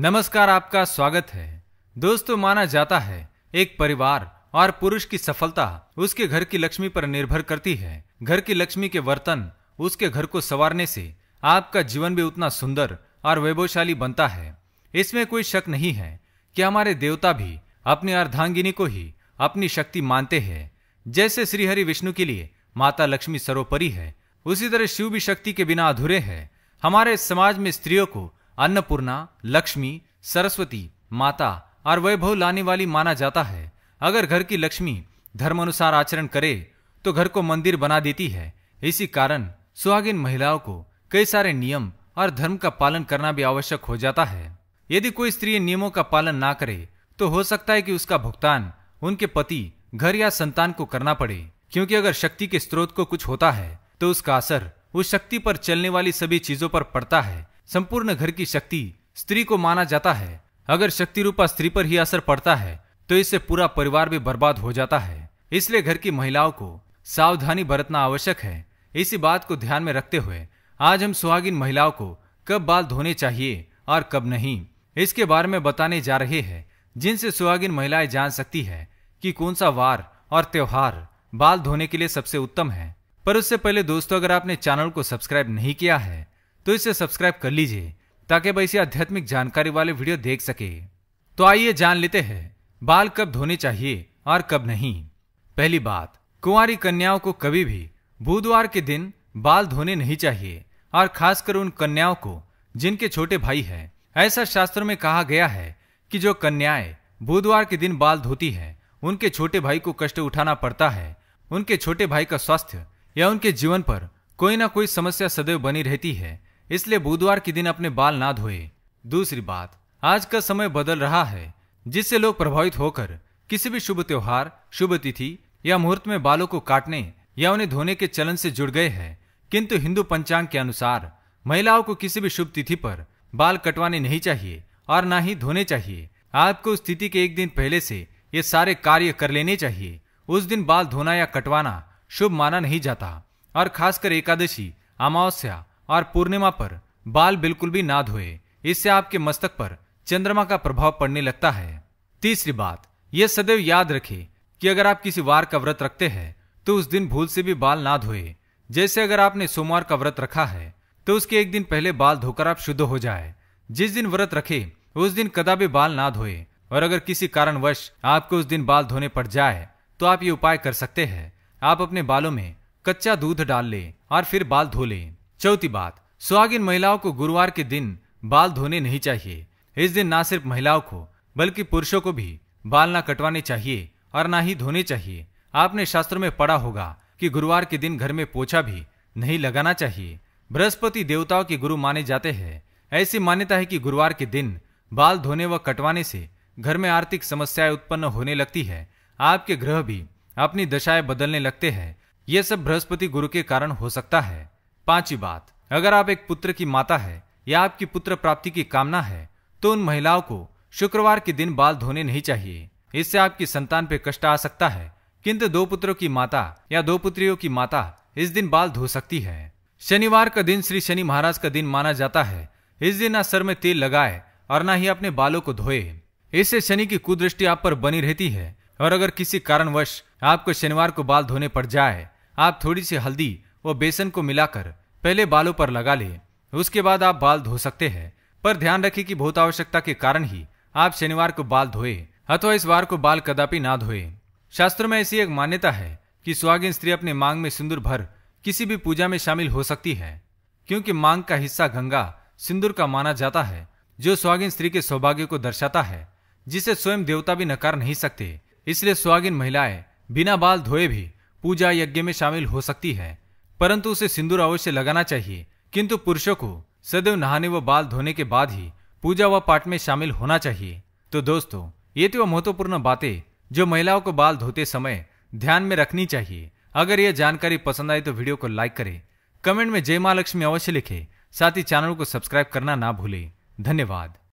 नमस्कार आपका स्वागत है दोस्तों माना जाता है एक परिवार और पुरुष की सफलता उसके घर की लक्ष्मी पर निर्भर करती है घर की लक्ष्मी के वर्तन उसके घर को संवारने से आपका जीवन भी उतना सुंदर और वैभवशाली बनता है इसमें कोई शक नहीं है कि हमारे देवता भी अपनी अर्धांगिनी को ही अपनी शक्ति मानते हैं जैसे श्रीहरि विष्णु के लिए माता लक्ष्मी सर्वोपरि है उसी तरह शिव भी शक्ति के बिना अधूरे है हमारे समाज में स्त्रियों को अन्नपूर्णा लक्ष्मी सरस्वती माता और वैभव लाने वाली माना जाता है अगर घर की लक्ष्मी धर्मानुसार आचरण करे तो घर को मंदिर बना देती है इसी कारण सुहागिन महिलाओं को कई सारे नियम और धर्म का पालन करना भी आवश्यक हो जाता है यदि कोई स्त्री नियमों का पालन ना करे तो हो सकता है कि उसका भुगतान उनके पति घर या संतान को करना पड़े क्योंकि अगर शक्ति के स्रोत को कुछ होता है तो उसका असर उस शक्ति पर चलने वाली सभी चीजों पर पड़ता है संपूर्ण घर की शक्ति स्त्री को माना जाता है अगर शक्ति रूपा स्त्री पर ही असर पड़ता है तो इससे पूरा परिवार भी बर्बाद हो जाता है इसलिए घर की महिलाओं को सावधानी बरतना आवश्यक है इसी बात को ध्यान में रखते हुए आज हम सुहागिन महिलाओं को कब बाल धोने चाहिए और कब नहीं इसके बारे में बताने जा रहे हैं जिनसे सुहागिन महिलाएं जान सकती है कि कौन सा वार और त्योहार बाल धोने के लिए सबसे उत्तम है पर उससे पहले दोस्तों अगर आपने चैनल को सब्सक्राइब नहीं किया है तो इसे सब्सक्राइब कर लीजिए ताकि वह इसी आध्यात्मिक जानकारी वाले वीडियो देख सके तो आइए जान लेते हैं बाल कब धोने चाहिए और कब नहीं पहली बात कुंवारी कन्याओं को कभी भी बुधवार के दिन बाल धोने नहीं चाहिए और खासकर उन कन्याओं को जिनके छोटे भाई हैं ऐसा शास्त्र में कहा गया है कि जो कन्याएं बुधवार के दिन बाल धोती हैं उनके छोटे भाई को कष्ट उठाना पड़ता है उनके छोटे भाई का स्वास्थ्य या उनके जीवन पर कोई ना कोई समस्या सदैव बनी रहती है इसलिए बुधवार के दिन अपने बाल ना धोए दूसरी बात आज का समय बदल रहा है जिससे लोग प्रभावित होकर किसी भी शुभ त्योहार शुभ तिथि या मुहूर्त में बालों को काटने या उन्हें धोने के चलन से जुड़ गए हैं किंतु हिंदू पंचांग के अनुसार महिलाओं को किसी भी शुभ तिथि पर बाल कटवाने नहीं चाहिए और न ही धोने चाहिए आपको उस तिथि के एक दिन पहले से ये सारे कार्य कर लेने चाहिए उस दिन बाल धोना या कटवाना शुभ माना नहीं जाता और खासकर एकादशी अमावस्या और पूर्णिमा पर बाल बिल्कुल भी ना धोए इससे आपके मस्तक पर चंद्रमा का प्रभाव पड़ने लगता है तीसरी बात यह सदैव याद रखे कि अगर आप किसी वार का व्रत रखते हैं तो उस दिन भूल से भी बाल ना धोए जैसे अगर आपने सोमवार का व्रत रखा है तो उसके एक दिन पहले बाल धोकर आप शुद्ध हो जाए जिस दिन व्रत रखे उस दिन कदापि बाल ना धोए और अगर किसी कारणवश आपको उस दिन बाल धोने पड़ जाए तो आप ये उपाय कर सकते हैं आप अपने बालों में कच्चा दूध डाल लें और फिर बाल धो लें चौथी बात सुहागिन महिलाओं को गुरुवार के दिन बाल धोने नहीं चाहिए इस दिन ना सिर्फ महिलाओं को बल्कि पुरुषों को भी बाल ना कटवाने चाहिए और ना ही धोने चाहिए आपने शास्त्रों में पढ़ा होगा कि गुरुवार के दिन घर में पोछा भी नहीं लगाना चाहिए बृहस्पति देवताओं के गुरु माने जाते हैं ऐसी मान्यता है कि गुरुवार के दिन बाल धोने व कटवाने से घर में आर्थिक समस्याएं उत्पन्न होने लगती है आपके ग्रह भी अपनी दशाएं बदलने लगते हैं यह सब बृहस्पति गुरु के कारण हो सकता है पांचवी बात अगर आप एक पुत्र की माता है या आपकी पुत्र प्राप्ति की कामना है तो उन महिलाओं को शुक्रवार के दिन बाल धोने नहीं चाहिए इससे आपकी संतान पे कष्ट आ सकता है किंतु दो पुत्रों की माता या दो पुत्रियों की माता इस दिन बाल धो सकती है शनिवार का दिन श्री शनि महाराज का दिन माना जाता है इस दिन ना सर में तेल लगाए और ना ही अपने बालों को धोए इससे शनि की कुदृष्टि आप पर बनी रहती है और अगर किसी कारणवश आपको शनिवार को बाल धोने पड़ जाए आप थोड़ी सी हल्दी व बेसन को मिलाकर पहले बालों पर लगा लें उसके बाद आप बाल धो सकते हैं पर ध्यान रखें कि बहुत आवश्यकता के कारण ही आप शनिवार को बाल धोए अथवा इस वार को बाल कदापि ना धोए शास्त्र में ऐसी एक मान्यता है कि सुहागिन स्त्री अपने मांग में सिंदूर भर किसी भी पूजा में शामिल हो सकती है क्योंकि मांग का हिस्सा गंगा सिंदूर का माना जाता है जो सुहागिन स्त्री के सौभाग्य को दर्शाता है जिसे स्वयं देवता भी नकार नहीं सकते इसलिए सुहागिन महिलाएं बिना बाल धोए भी पूजा यज्ञ में शामिल हो सकती है परंतु उसे सिंदूर अवश्य लगाना चाहिए किंतु पुरुषों को सदैव नहाने व बाल धोने के बाद ही पूजा व पाठ में शामिल होना चाहिए तो दोस्तों ये तो महत्वपूर्ण बातें जो महिलाओं को बाल धोते समय ध्यान में रखनी चाहिए अगर यह जानकारी पसंद आई तो वीडियो को लाइक करें कमेंट में जय महालक्ष्मी अवश्य लिखें साथ ही चैनल को सब्सक्राइब करना ना भूलें धन्यवाद